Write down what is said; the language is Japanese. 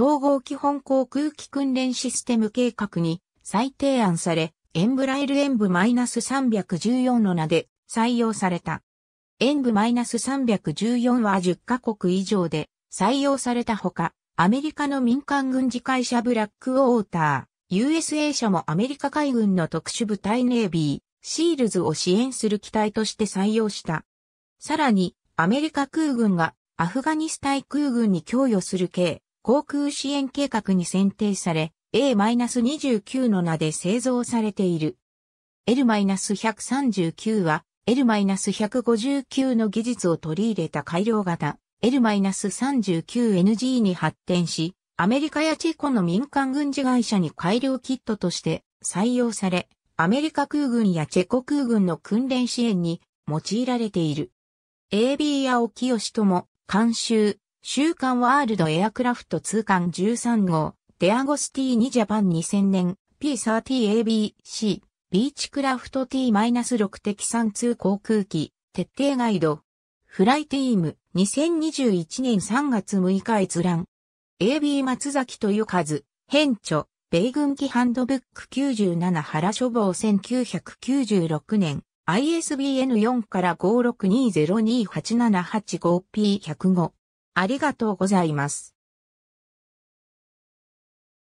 統合基本航空機訓練システム計画に再提案され、エンブライルエンブ -314 の名で採用された。エンブ -314 は10カ国以上で採用されたほか、アメリカの民間軍事会社ブラックウォーター、USA 社もアメリカ海軍の特殊部隊ネイビー、シールズを支援する機体として採用した。さらに、アメリカ空軍がアフガニスタン空軍に供与する計航空支援計画に選定され、A-29 の名で製造されている。L-139 は L-159 の技術を取り入れた改良型 L-39NG に発展し、アメリカやチェコの民間軍事会社に改良キットとして採用され、アメリカ空軍やチェコ空軍の訓練支援に用いられている。AB や沖吉も、監修、週刊ワールドエアクラフト通関13号、デアゴスティーニジャパン2000年、P30ABC、ビーチクラフト T-6 的3通航空機、徹底ガイド。フライティーム、2021年3月6日閲覧。AB 松崎豊和、編著、米軍機ハンドブック97原書房1996年、ISBN4 から 562028785P105。ありがとうございます。